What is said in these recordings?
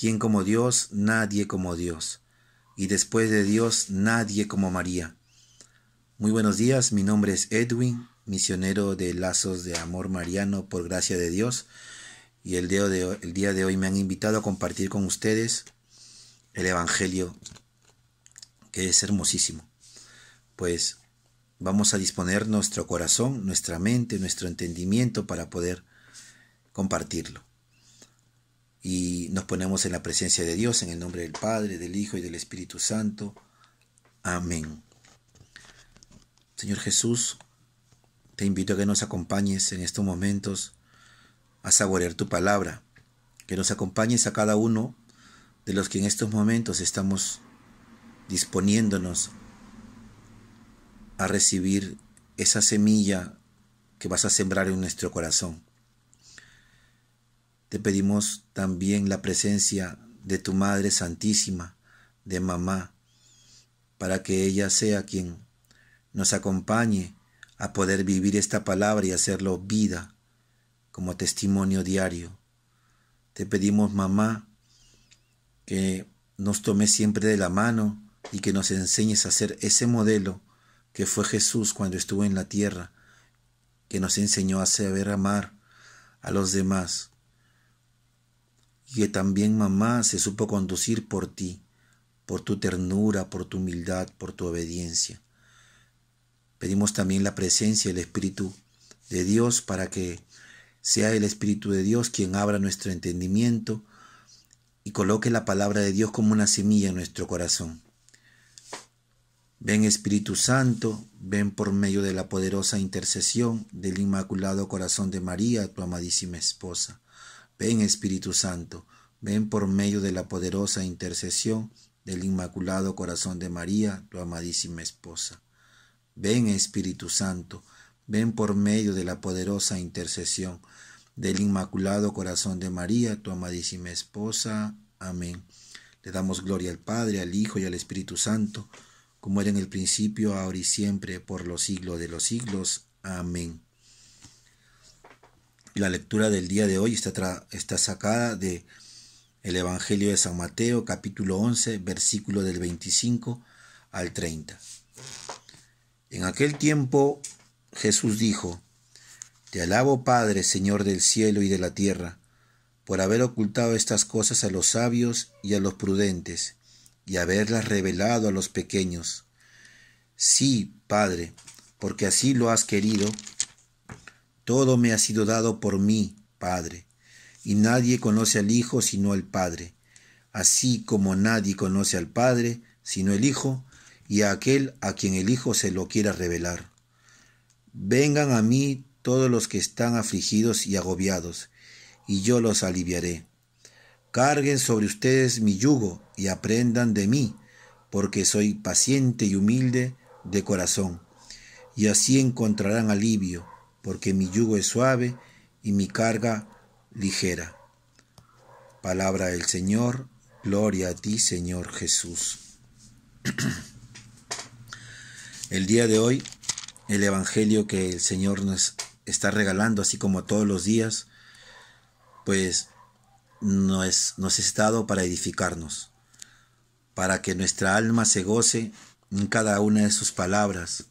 quien como Dios, nadie como Dios, y después de Dios, nadie como María. Muy buenos días, mi nombre es Edwin, misionero de Lazos de Amor Mariano por gracia de Dios, y el día de hoy, el día de hoy me han invitado a compartir con ustedes el Evangelio, que es hermosísimo. Pues vamos a disponer nuestro corazón, nuestra mente, nuestro entendimiento para poder compartirlo. Y nos ponemos en la presencia de Dios, en el nombre del Padre, del Hijo y del Espíritu Santo. Amén. Señor Jesús, te invito a que nos acompañes en estos momentos a saborear tu palabra, que nos acompañes a cada uno de los que en estos momentos estamos disponiéndonos a recibir esa semilla que vas a sembrar en nuestro corazón. Te pedimos también la presencia de tu Madre Santísima, de Mamá, para que ella sea quien nos acompañe a poder vivir esta palabra y hacerlo vida como testimonio diario. Te pedimos, Mamá, que nos tomes siempre de la mano y que nos enseñes a hacer ese modelo que fue Jesús cuando estuvo en la tierra, que nos enseñó a saber amar a los demás y que también mamá se supo conducir por ti, por tu ternura, por tu humildad, por tu obediencia. Pedimos también la presencia del Espíritu de Dios para que sea el Espíritu de Dios quien abra nuestro entendimiento y coloque la palabra de Dios como una semilla en nuestro corazón. Ven Espíritu Santo, ven por medio de la poderosa intercesión del Inmaculado Corazón de María, tu amadísima esposa. Ven Espíritu Santo, ven por medio de la poderosa intercesión del Inmaculado Corazón de María, tu amadísima esposa. Ven Espíritu Santo, ven por medio de la poderosa intercesión del Inmaculado Corazón de María, tu amadísima esposa. Amén. Le damos gloria al Padre, al Hijo y al Espíritu Santo, como era en el principio, ahora y siempre, por los siglos de los siglos. Amén. La lectura del día de hoy está, sacada de Evangelio de San Mateo, capítulo 11, versículo del 25 al 30. En aquel tiempo Jesús dijo, Te alabo Padre, Señor del cielo y de la tierra, por haber ocultado estas cosas a los sabios y a los prudentes, y haberlas revelado a los pequeños. Sí, Padre, porque así lo has querido, todo me ha sido dado por mí, Padre, y nadie conoce al Hijo sino el Padre, así como nadie conoce al Padre sino el Hijo, y a aquel a quien el Hijo se lo quiera revelar. Vengan a mí todos los que están afligidos y agobiados, y yo los aliviaré. Carguen sobre ustedes mi yugo y aprendan de mí, porque soy paciente y humilde de corazón, y así encontrarán alivio porque mi yugo es suave y mi carga ligera. Palabra del Señor, gloria a ti Señor Jesús. El día de hoy, el Evangelio que el Señor nos está regalando, así como todos los días, pues nos ha estado para edificarnos, para que nuestra alma se goce en cada una de sus palabras.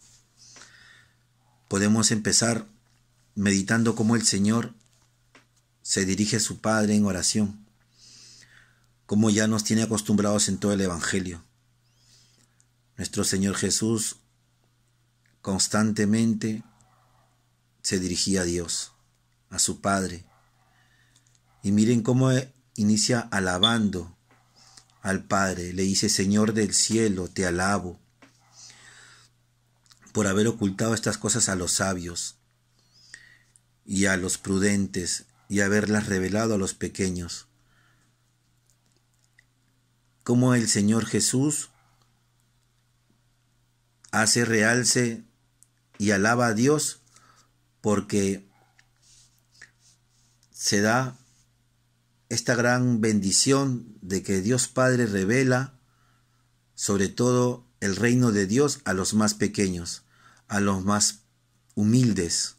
Podemos empezar meditando cómo el Señor se dirige a su Padre en oración, como ya nos tiene acostumbrados en todo el Evangelio. Nuestro Señor Jesús constantemente se dirigía a Dios, a su Padre. Y miren cómo eh, inicia alabando al Padre. Le dice, Señor del cielo, te alabo por haber ocultado estas cosas a los sabios y a los prudentes y haberlas revelado a los pequeños. Como el Señor Jesús hace realce y alaba a Dios porque se da esta gran bendición de que Dios Padre revela sobre todo el reino de Dios a los más pequeños, a los más humildes.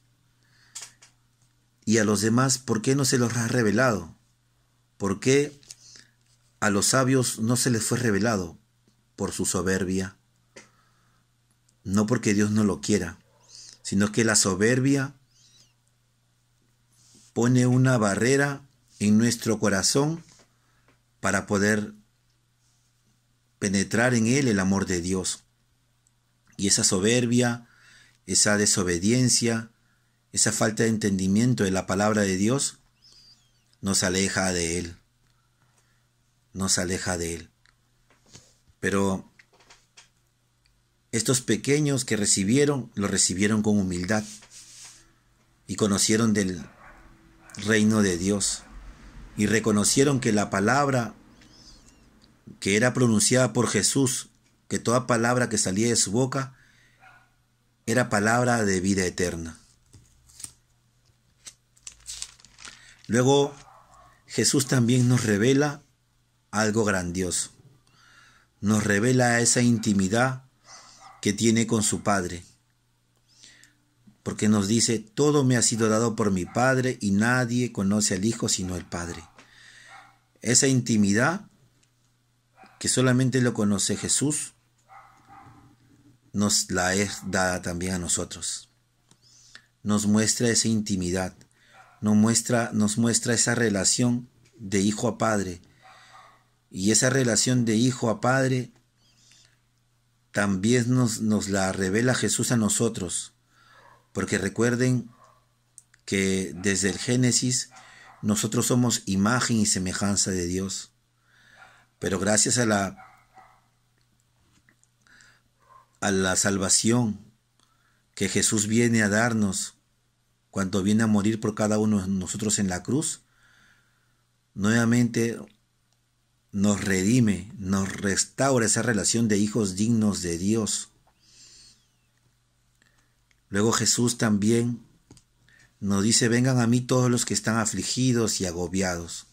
¿Y a los demás por qué no se los ha revelado? ¿Por qué a los sabios no se les fue revelado? Por su soberbia. No porque Dios no lo quiera, sino que la soberbia pone una barrera en nuestro corazón para poder penetrar en él el amor de Dios. Y esa soberbia, esa desobediencia, esa falta de entendimiento de la palabra de Dios nos aleja de Él. Nos aleja de Él. Pero estos pequeños que recibieron, lo recibieron con humildad y conocieron del reino de Dios y reconocieron que la palabra que era pronunciada por Jesús, que toda palabra que salía de su boca, era palabra de vida eterna. Luego Jesús también nos revela algo grandioso. Nos revela esa intimidad que tiene con su Padre. Porque nos dice, todo me ha sido dado por mi Padre y nadie conoce al Hijo sino el Padre. Esa intimidad que solamente lo conoce Jesús, nos la es dada también a nosotros. Nos muestra esa intimidad nos muestra, nos muestra esa relación de hijo a padre. Y esa relación de hijo a padre también nos, nos la revela Jesús a nosotros. Porque recuerden que desde el Génesis nosotros somos imagen y semejanza de Dios. Pero gracias a la a la salvación que Jesús viene a darnos cuando viene a morir por cada uno de nosotros en la cruz, nuevamente nos redime, nos restaura esa relación de hijos dignos de Dios. Luego Jesús también nos dice, vengan a mí todos los que están afligidos y agobiados.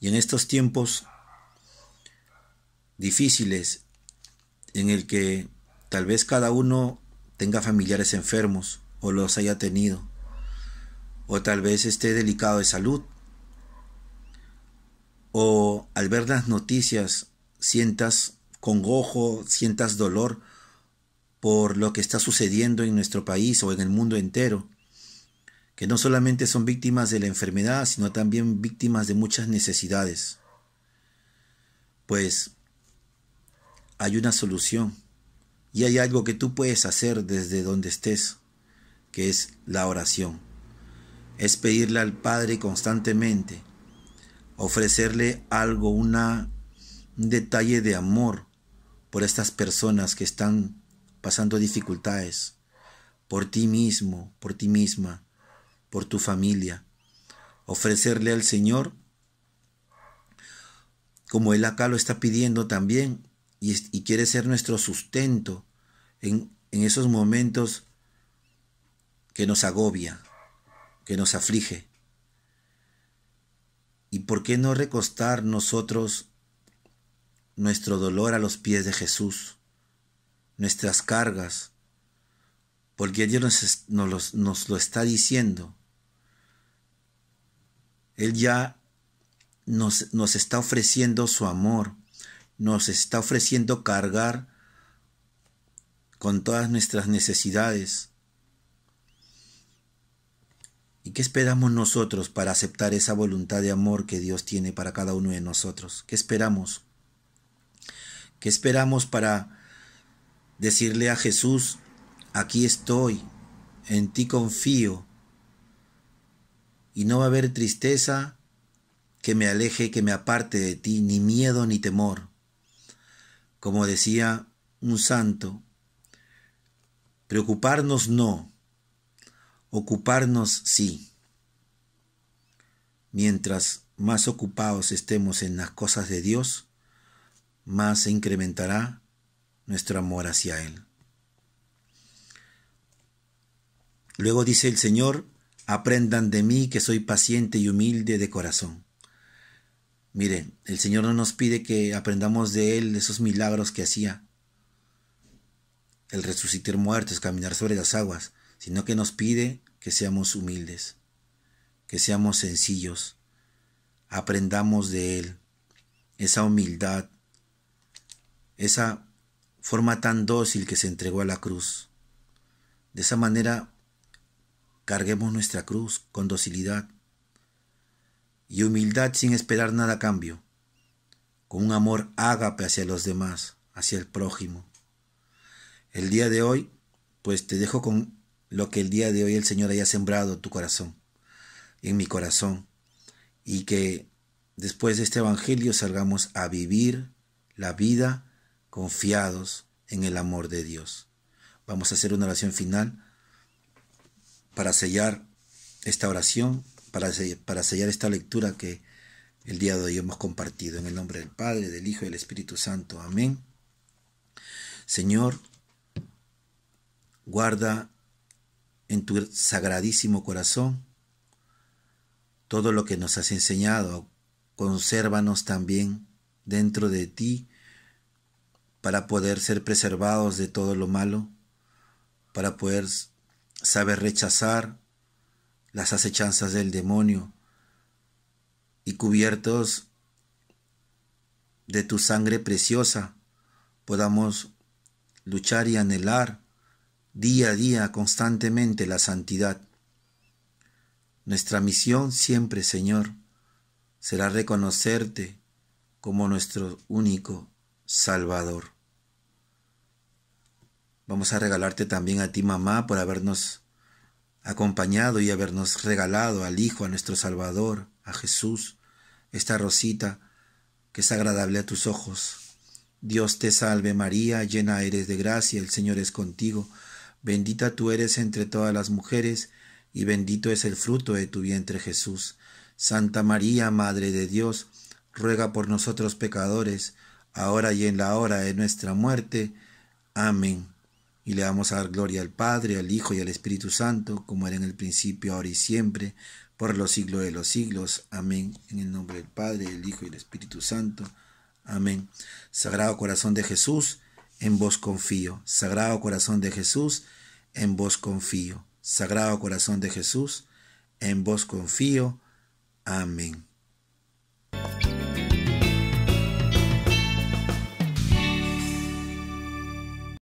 Y en estos tiempos difíciles, en el que tal vez cada uno tenga familiares enfermos, o los haya tenido. O tal vez esté delicado de salud. O al ver las noticias sientas congojo, sientas dolor por lo que está sucediendo en nuestro país o en el mundo entero, que no solamente son víctimas de la enfermedad, sino también víctimas de muchas necesidades. Pues hay una solución y hay algo que tú puedes hacer desde donde estés que es la oración. Es pedirle al Padre constantemente, ofrecerle algo, una, un detalle de amor por estas personas que están pasando dificultades, por ti mismo, por ti misma, por tu familia. Ofrecerle al Señor, como Él acá lo está pidiendo también, y, quiere ser nuestro sustento en, en esos momentos que nos agobia, que nos aflige. ¿Y por qué no recostar nosotros nuestro dolor a los pies de Jesús, nuestras cargas? Porque Dios nos, nos, lo está diciendo. Él ya nos está ofreciendo su amor, nos está ofreciendo cargar con todas nuestras necesidades ¿Y qué esperamos nosotros para aceptar esa voluntad de amor que Dios tiene para cada uno de nosotros? ¿Qué esperamos? ¿Qué esperamos para decirle a Jesús, aquí estoy, en ti confío? Y no va a haber tristeza que me aleje, que me aparte de ti, ni miedo ni temor. Como decía un santo, preocuparnos no, Ocuparnos sí. Mientras más ocupados estemos en las cosas de Dios, más se incrementará nuestro amor hacia Él. Luego dice el Señor, aprendan de mí que soy paciente y humilde de corazón. Miren, el Señor no nos pide que aprendamos de Él esos milagros que hacía. El resucitar muertos, caminar sobre las aguas sino que nos pide que seamos humildes, que seamos sencillos, aprendamos de Él esa humildad, esa forma tan dócil que se entregó a la cruz. De esa manera carguemos nuestra cruz con docilidad y humildad sin esperar nada a cambio, con un amor ágape hacia los demás, hacia el prójimo. El día de hoy, pues te dejo con lo que el día de hoy el Señor haya sembrado tu corazón, en mi corazón, y que después de este Evangelio salgamos a vivir la vida confiados en el amor de Dios. Vamos a hacer una oración final para sellar esta oración, para para sellar esta lectura que el día de hoy hemos compartido. En el nombre del Padre, del Hijo y del Espíritu Santo. Amén. Señor, guarda en tu sagradísimo corazón. Todo lo que nos has enseñado, consérvanos también dentro de ti para poder ser preservados de todo lo malo, para poder saber rechazar las acechanzas del demonio y cubiertos de tu sangre preciosa podamos luchar y anhelar día a día constantemente la santidad. Nuestra misión siempre, Señor, será reconocerte como nuestro único Salvador. Vamos a regalarte también a ti, mamá, por habernos acompañado y habernos regalado al Hijo, a nuestro Salvador, a Jesús, esta rosita que es agradable a tus ojos. Dios te salve María, llena eres de gracia, el Señor es contigo Bendita tú eres entre todas las mujeres, y bendito es el fruto de tu vientre Jesús. Santa María, Madre de Dios, ruega por nosotros pecadores, ahora y en la hora de nuestra muerte. Amén. Y le vamos a dar gloria al Padre, al Hijo y al Espíritu Santo, como era en el principio, ahora y siempre, por los siglos de los siglos. Amén. En el nombre del Padre, del Hijo y del Espíritu Santo. Amén. Sagrado Corazón de Jesús, en vos confío. Sagrado corazón de Jesús, en vos confío. Sagrado corazón de Jesús, en vos confío. Amén.